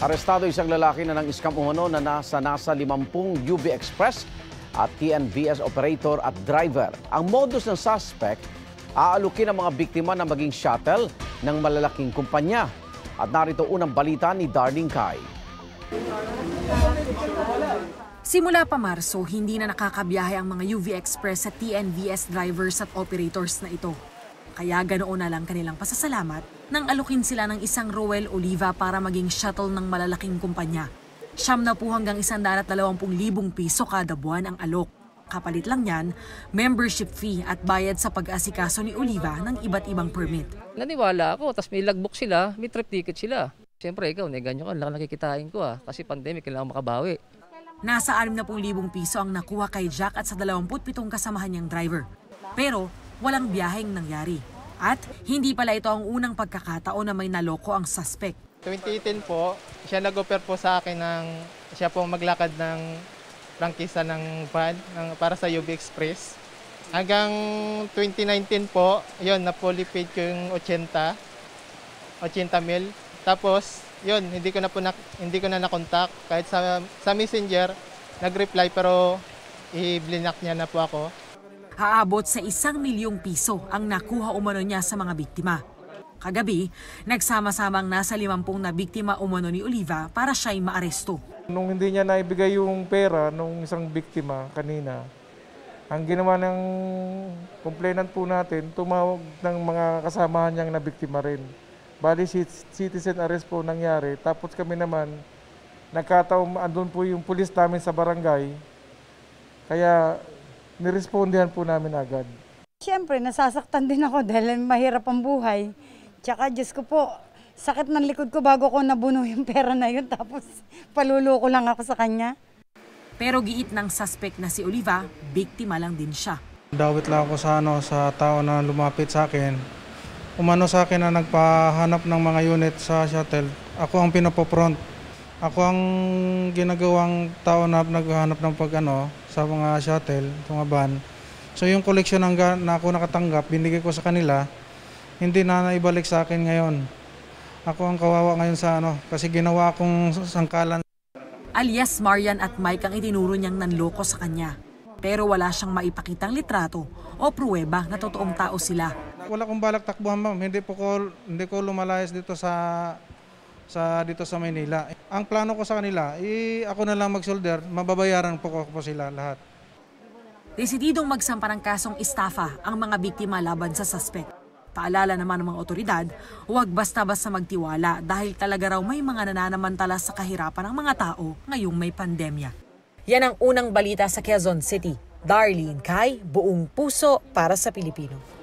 Arestado isang lalaki na nang iskam umano na nasa nasa 50 UB Express at TNVS operator at driver. Ang modus ng suspect, aalukin ang mga biktima na maging shuttle ng malalaking kumpanya. At narito unang balita ni Darling Kai. Simula pa Marso, hindi na nakakabiyahe ang mga UV Express at TNVS drivers at operators na ito kaya ganoon na lang kanilang pasasalamat nang alukin sila ng isang Roel Oliva para maging shuttle ng malalaking kumpanya. Siyam na po hanggang 120,000 piso kada buwan ang alok. Kapalit lang yan, membership fee at bayad sa pag-asikaso ni Oliva ng iba't ibang permit. Naniwala ako, tapos may logbook sila, may trip ticket sila. Siyempre ikaw, neganyo ka, lang nakikitain ko ah, kasi pandemic, kailangan makabawi. Nasa 60,000 piso ang nakuha kay Jack at sa 27 kasamahan niyang driver. Pero walang biyaheng nangyari. At hindi pala ito ang unang pagkakataon na may naloko ang suspect. 2018 po, siya nag-offer po sa akin ng siya po maglakad ng prangkisa ng van ng, para sa UB Express. Hanggang 2019 po, yon na polypaid ko yung 80, 80 mil. Tapos, yon hindi ko na po na, hindi ko na na-contact kahit sa sa Messenger nag-reply pero i-block niya na po ako. Haabot sa isang milyong piso ang nakuha umano niya sa mga biktima. Kagabi, nagsama-samang nasa limampung na biktima umano ni Oliva para siya'y maaresto. Nung hindi niya naibigay yung pera nung isang biktima kanina, ang ginawa ng complainant po natin, tumawag ng mga kasamahan niyang nabiktima rin. Bali, citizen arrest po nangyari. Tapos kami naman, nagkataon, andun po yung pulis namin sa barangay. Kaya nirespondihan po namin agad. Siyempre, nasasaktan din ako dahil mahirap ang buhay. Tsaka, Diyos ko po, sakit ng likod ko bago ko nabuno yung pera na yun. Tapos, paluloko lang ako sa kanya. Pero giit ng suspect na si Oliva, biktima lang din siya. Dawit lang ako sa, ano, sa tao na lumapit sa akin. Umano sa akin na nagpahanap ng mga unit sa shuttle. Ako ang pinapopront ako ang ginagawang tao na naghahanap ng pag ano, sa mga shuttle, sa mga van. So yung collection ng, na ako nakatanggap, binigay ko sa kanila, hindi na naibalik sa akin ngayon. Ako ang kawawa ngayon sa ano, kasi ginawa akong sangkalan. Alias Marian at Mike ang itinuro niyang nanloko sa kanya. Pero wala siyang maipakitang litrato o pruweba na totoong tao sila. Wala kong balak takbuhan ma'am, hindi po ko, hindi ko lumalayas dito sa sa dito sa Manila. Ang plano ko sa kanila, eh, ako na lang mag-solder, mababayaran po ko po sila lahat. Desididong magsampa ng kasong estafa ang mga biktima laban sa suspect. Paalala naman ng mga otoridad, huwag basta-basta magtiwala dahil talaga raw may mga nananamantala sa kahirapan ng mga tao ngayong may pandemya. Yan ang unang balita sa Quezon City. Darlene Kai, buong puso para sa Pilipino.